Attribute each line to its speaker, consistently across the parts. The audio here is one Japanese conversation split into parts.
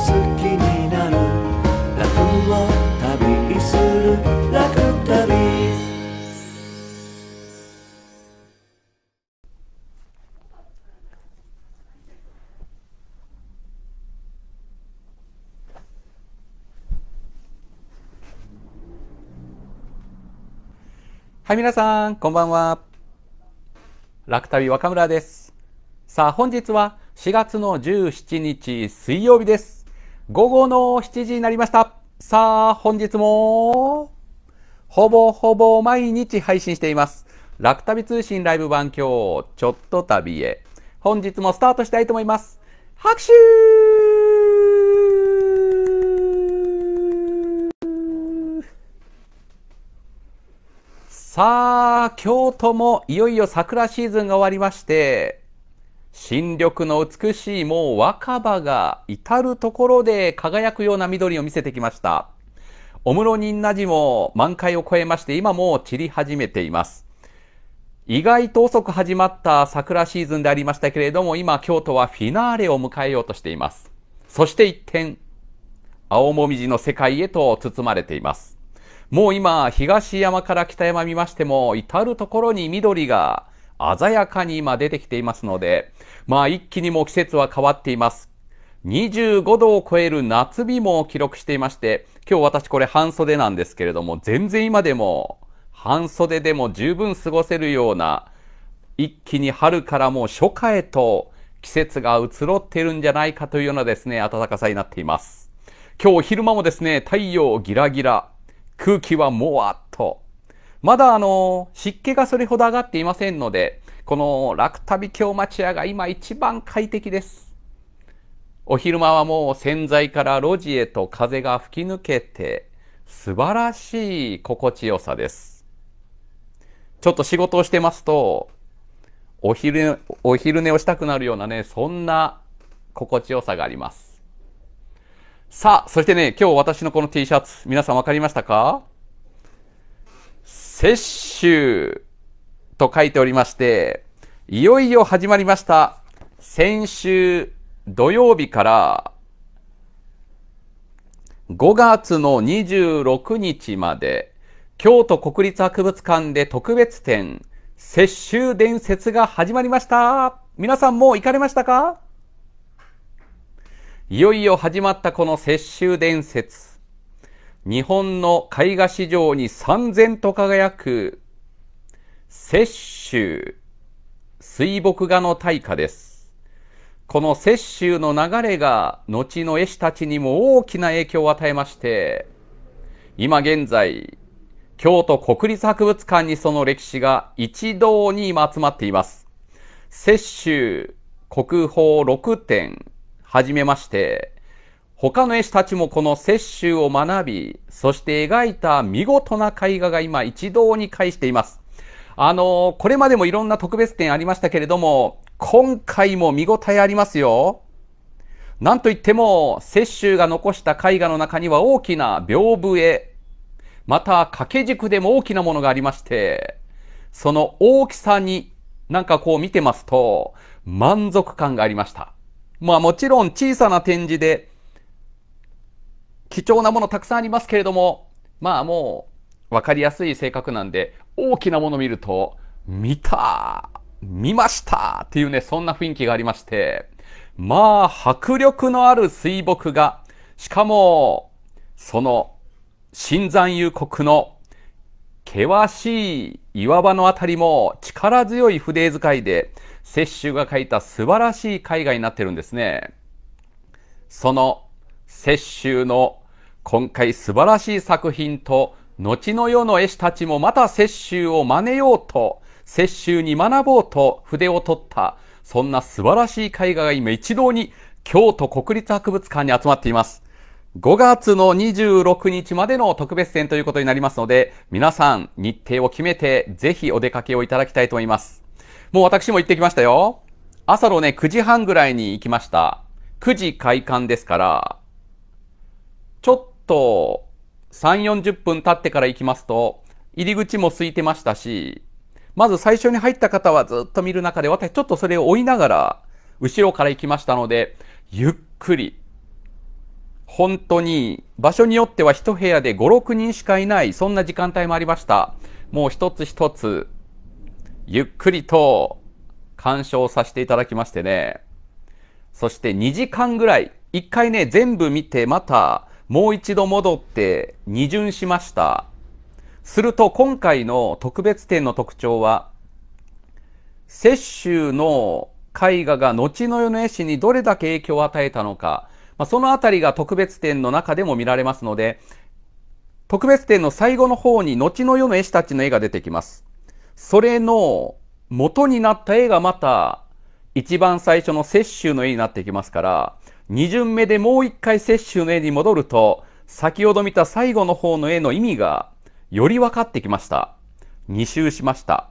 Speaker 1: 好きになる楽を旅する楽旅はい皆さんこんばんは楽旅若村ですさあ本日は4月の17日水曜日です午後の7時になりました。さあ、本日も、ほぼほぼ毎日配信しています。楽旅通信ライブ版今日、ちょっと旅へ。本日もスタートしたいと思います。拍手さあ、京都もいよいよ桜シーズンが終わりまして、新緑の美しいもう若葉が至るところで輝くような緑を見せてきました。おにんな寺も満開を超えまして今も散り始めています。意外と遅く始まった桜シーズンでありましたけれども今京都はフィナーレを迎えようとしています。そして一転、青もみじの世界へと包まれています。もう今、東山から北山見ましても、至るところに緑が鮮やかに今出てきていますので、まあ一気にも季節は変わっています。25度を超える夏日も記録していまして、今日私これ半袖なんですけれども、全然今でも半袖でも十分過ごせるような、一気に春からもう初夏へと季節が移ろっているんじゃないかというようなですね、暖かさになっています。今日昼間もですね、太陽ギラギラ、空気はもわっと、まだあの、湿気がそれほど上がっていませんので、この楽旅京町屋が今一番快適です。お昼間はもう洗剤から路地へと風が吹き抜けて、素晴らしい心地よさです。ちょっと仕事をしてますと、お昼、お昼寝をしたくなるようなね、そんな心地よさがあります。さあ、そしてね、今日私のこの T シャツ、皆さんわかりましたか雪舟と書いておりまして、いよいよ始まりました。先週土曜日から5月の26日まで、京都国立博物館で特別展、雪舟伝説が始まりました。皆さんもう行かれましたかいよいよ始まったこの雪舟伝説。日本の絵画史上に三千と輝く、雪舟、水墨画の大家です。この雪舟の流れが、後の絵師たちにも大きな影響を与えまして、今現在、京都国立博物館にその歴史が一堂に今集まっています。雪舟、国宝6点、はじめまして、他の絵師たちもこの雪舟を学び、そして描いた見事な絵画が今一堂に会しています。あの、これまでもいろんな特別展ありましたけれども、今回も見応えありますよ。なんといっても、雪舟が残した絵画の中には大きな屏風絵、また掛け軸でも大きなものがありまして、その大きさになんかこう見てますと、満足感がありました。まあもちろん小さな展示で、貴重なものたくさんありますけれども、まあもうわかりやすい性格なんで、大きなもの見ると、見た見ましたっていうね、そんな雰囲気がありまして、まあ、迫力のある水墨画、しかも、その、新山遊国の険しい岩場のあたりも力強い筆使いで、雪舟が描いた素晴らしい絵画になってるんですね。その雪舟の今回素晴らしい作品と、後の世の絵師たちもまた摂舟を真似ようと、摂舟に学ぼうと筆を取った、そんな素晴らしい絵画が今一堂に京都国立博物館に集まっています。5月の26日までの特別展ということになりますので、皆さん日程を決めてぜひお出かけをいただきたいと思います。もう私も行ってきましたよ。朝のね、9時半ぐらいに行きました。9時開館ですから、ちょっと3、40分経ってから行きますと、入り口も空いてましたし、まず最初に入った方はずっと見る中で、私ちょっとそれを追いながら、後ろから行きましたので、ゆっくり、本当に、場所によっては一部屋で5、6人しかいない、そんな時間帯もありました。もう一つ一つ、ゆっくりと、鑑賞させていただきましてね。そして2時間ぐらい、一回ね、全部見て、また、もう一度戻って二巡しました。すると今回の特別展の特徴は、雪舟の絵画が後の世の絵師にどれだけ影響を与えたのか、まあ、そのあたりが特別展の中でも見られますので、特別展の最後の方に後の世の絵師たちの絵が出てきます。それの元になった絵がまた一番最初の雪舟の絵になってきますから、2巡目でもう一回接種の絵に戻ると、先ほど見た最後の方の絵の意味が、より分かってきました。2周しました。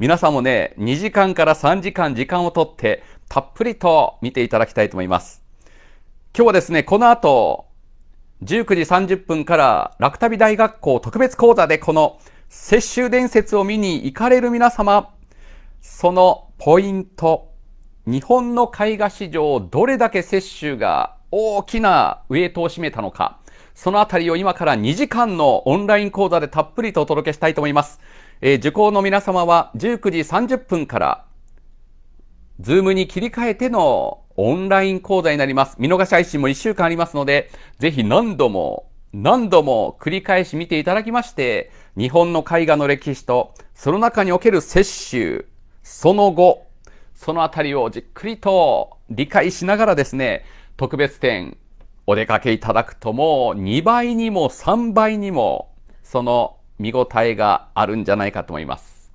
Speaker 1: 皆さんもね、2時間から3時間時間をとって、たっぷりと見ていただきたいと思います。今日はですね、この後、19時30分から楽旅大学校特別講座でこの接種伝説を見に行かれる皆様、そのポイント、日本の絵画史上どれだけ摂取が大きなウエイトを占めたのか、そのあたりを今から2時間のオンライン講座でたっぷりとお届けしたいと思います。えー、受講の皆様は19時30分から、ズームに切り替えてのオンライン講座になります。見逃し配信も1週間ありますので、ぜひ何度も何度も繰り返し見ていただきまして、日本の絵画の歴史と、その中における摂取、その後、そのあたりをじっくりと理解しながらですね、特別展お出かけいただくともう2倍にも3倍にもその見応えがあるんじゃないかと思います。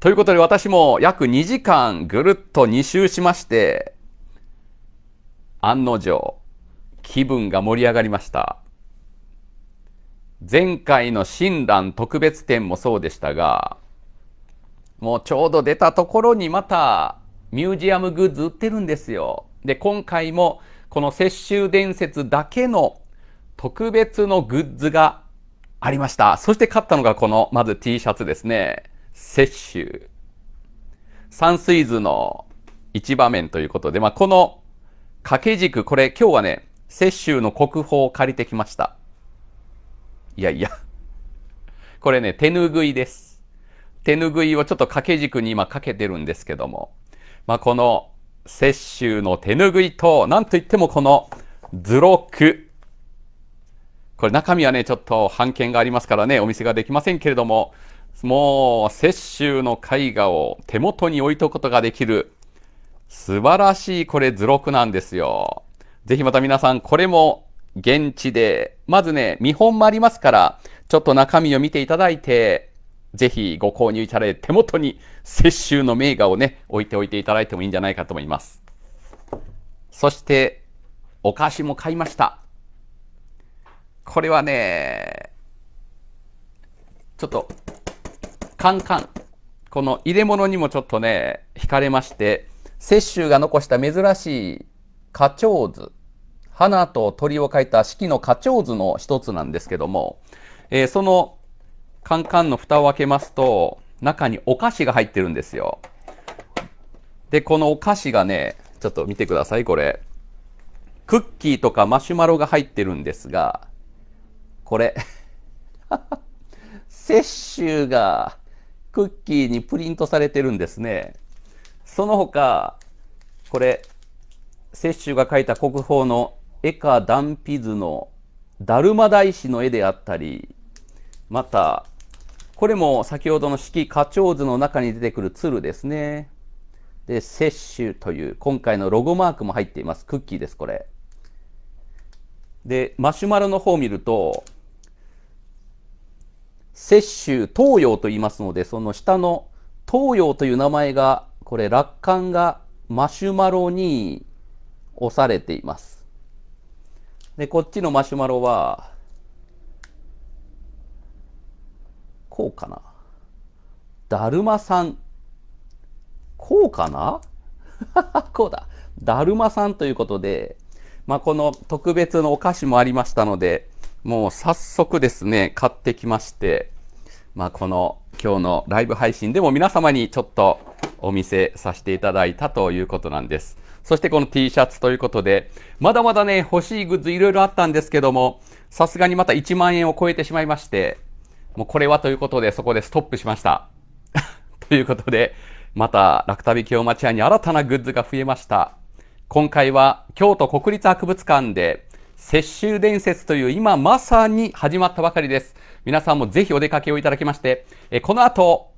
Speaker 1: ということで私も約2時間ぐるっと2周しまして、案の定気分が盛り上がりました。前回の親鸞特別展もそうでしたが、もうちょうど出たところにまたミュージアムグッズ売ってるんですよ。で、今回もこの雪舟伝説だけの特別のグッズがありました。そして買ったのがこの、まず T シャツですね。雪舟。山水図の一場面ということで、まあ、この掛け軸、これ今日はね、雪舟の国宝を借りてきました。いやいや。これね、手ぬぐいです。手ぬぐいをちょっと掛け軸に今かけてるんですけども。まあ、この雪舟の手ぬぐいと、なんといってもこの図録。これ中身はね、ちょっと版権がありますからね、お店ができませんけれども、もう雪舟の絵画を手元に置いとくことができる、素晴らしいこれ図録なんですよ。ぜひまた皆さん、これも現地で、まずね、見本もありますから、ちょっと中身を見ていただいて、ぜひご購入いただいて手元に雪舟の名画をね、置いておいていただいてもいいんじゃないかと思います。そして、お菓子も買いました。これはね、ちょっと、カンカン。この入れ物にもちょっとね、惹かれまして、雪舟が残した珍しい花鳥図。花と鳥を描いた四季の花鳥図の一つなんですけども、えー、そのカンカンの蓋を開けますと、中にお菓子が入ってるんですよ。で、このお菓子がね、ちょっと見てください、これ。クッキーとかマシュマロが入ってるんですが、これ雪舟 がクッキーにプリントされてるんですね。その他、これ、雪舟が書いた国宝の絵か断ズのだるま大師の絵であったり、また、これも先ほどの式課長図の中に出てくる鶴ですね。で、摂取という、今回のロゴマークも入っています。クッキーです、これ。で、マシュマロの方を見ると、摂取東洋と言いますので、その下の東洋という名前が、これ、楽観がマシュマロに押されています。で、こっちのマシュマロは、こうかな。だるまさん。こうかな こうだ。だるまさんということで、まあ、この特別のお菓子もありましたので、もう早速ですね、買ってきまして、まあ、この今日のライブ配信でも皆様にちょっとお見せさせていただいたということなんです。そしてこの T シャツということで、まだまだね、欲しいグッズいろいろあったんですけども、さすがにまた1万円を超えてしまいまして、もうこれはということで、そこでストップしました。ということで、また、楽旅京町屋に新たなグッズが増えました。今回は、京都国立博物館で、雪舟伝説という今まさに始まったばかりです。皆さんもぜひお出かけをいただきまして、えこの後、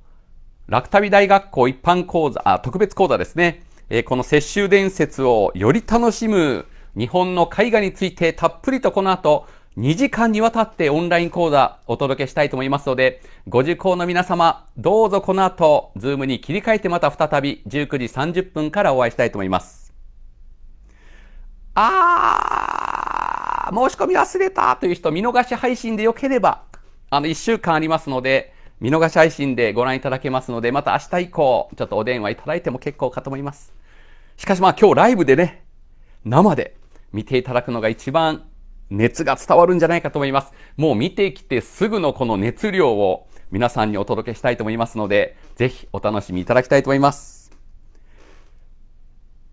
Speaker 1: 楽旅大学校一般講座、あ特別講座ですね。えこの雪舟伝説をより楽しむ日本の絵画についてたっぷりとこの後2時間にわたってオンライン講座お届けしたいと思いますので、ご受講の皆様、どうぞこの後、ズームに切り替えてまた再び19時30分からお会いしたいと思います。あー、申し込み忘れたという人、見逃し配信でよければ、あの、1週間ありますので、見逃し配信でご覧いただけますので、また明日以降、ちょっとお電話いただいても結構かと思います。しかしまあ今日ライブでね、生で見ていただくのが一番熱が伝わるんじゃないかと思います。もう見てきてすぐのこの熱量を皆さんにお届けしたいと思いますので、ぜひお楽しみいただきたいと思います。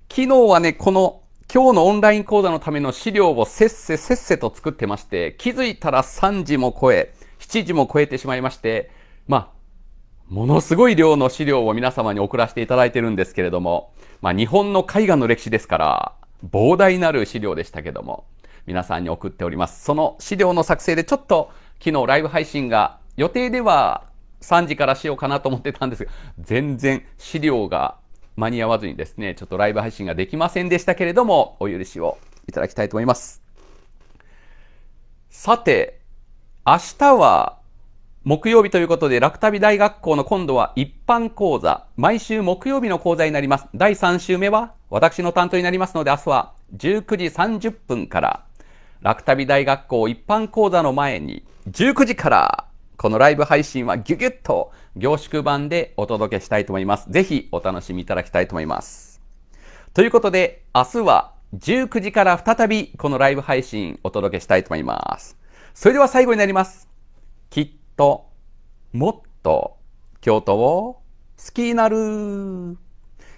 Speaker 1: 昨日はね、この今日のオンライン講座のための資料をせっせせっせと作ってまして、気づいたら3時も超え、7時も超えてしまいまして、まあ、ものすごい量の資料を皆様に送らせていただいてるんですけれども、まあ日本の絵画の歴史ですから、膨大なる資料でしたけども、皆さんに送っております。その資料の作成でちょっと昨日ライブ配信が予定では3時からしようかなと思ってたんですが、全然資料が間に合わずにですね、ちょっとライブ配信ができませんでしたけれども、お許しをいただきたいと思います。さて、明日は木曜日ということで、楽旅大学校の今度は一般講座、毎週木曜日の講座になります。第3週目は私の担当になりますので、明日は19時30分から楽旅大学校一般講座の前に19時からこのライブ配信はギュギュッと凝縮版でお届けしたいと思います。ぜひお楽しみいただきたいと思います。ということで、明日は19時から再びこのライブ配信お届けしたいと思います。それでは最後になります。きっと、もっと、京都を好きになる。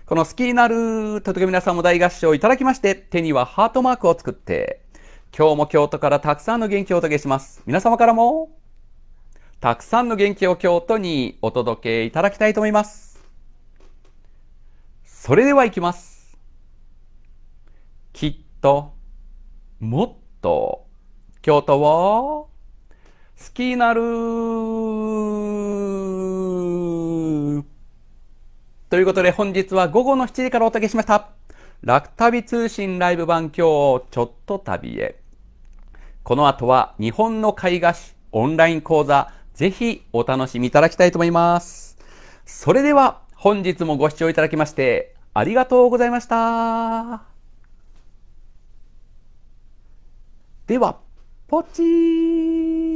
Speaker 1: この好きになるとい皆さんも大合唱いただきまして、手にはハートマークを作って、今日も京都からたくさんの元気をお届けします。皆様からも、たくさんの元気を京都にお届けいただきたいと思います。それでは行きます。きっと、もっと、京都を、好きになるということで本日は午後の7時からお届けしました。楽旅通信ライブ版今日ちょっと旅へ。この後は日本の絵画史オンライン講座、ぜひお楽しみいただきたいと思います。それでは本日もご視聴いただきましてありがとうございました。では、ポチー